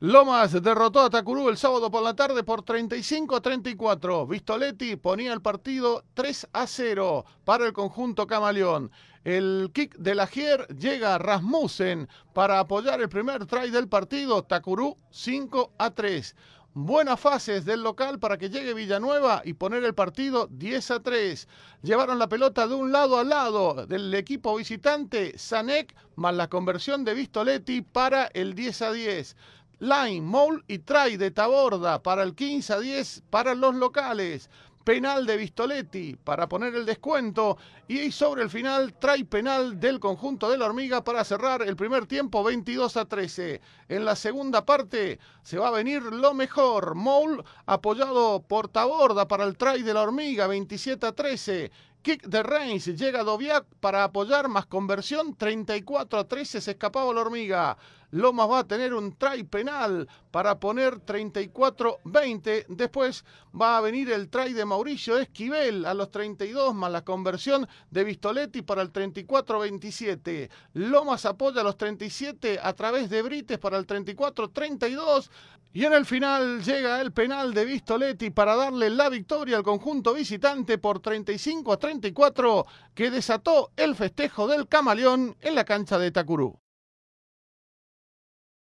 Lomas derrotó a Tacurú el sábado por la tarde por 35 34. Vistoletti ponía el partido 3 a 0 para el conjunto camaleón. El kick de la hier llega a Rasmussen para apoyar el primer try del partido. Tacurú 5 a 3. Buenas fases del local para que llegue Villanueva y poner el partido 10 a 3. Llevaron la pelota de un lado a lado del equipo visitante. sanek más la conversión de Vistoletti para el 10 a 10. Line, Mall y Try de Taborda para el 15 a 10 para los locales. Penal de Vistoletti para poner el descuento. Y sobre el final trae penal del conjunto de la hormiga para cerrar el primer tiempo 22 a 13. En la segunda parte se va a venir lo mejor. Mall apoyado por Taborda para el try de la hormiga 27 a 13 kick de Reigns. Llega Doviak para apoyar más conversión. 34 a 13 se escapaba la hormiga. Lomas va a tener un try penal para poner 34-20. Después va a venir el try de Mauricio Esquivel a los 32 más la conversión de Vistoletti para el 34-27. Lomas apoya a los 37 a través de Brites para el 34-32. Y en el final llega el penal de Vistoletti para darle la victoria al conjunto visitante por 35 a 30 que desató el festejo del camaleón en la cancha de Tacurú.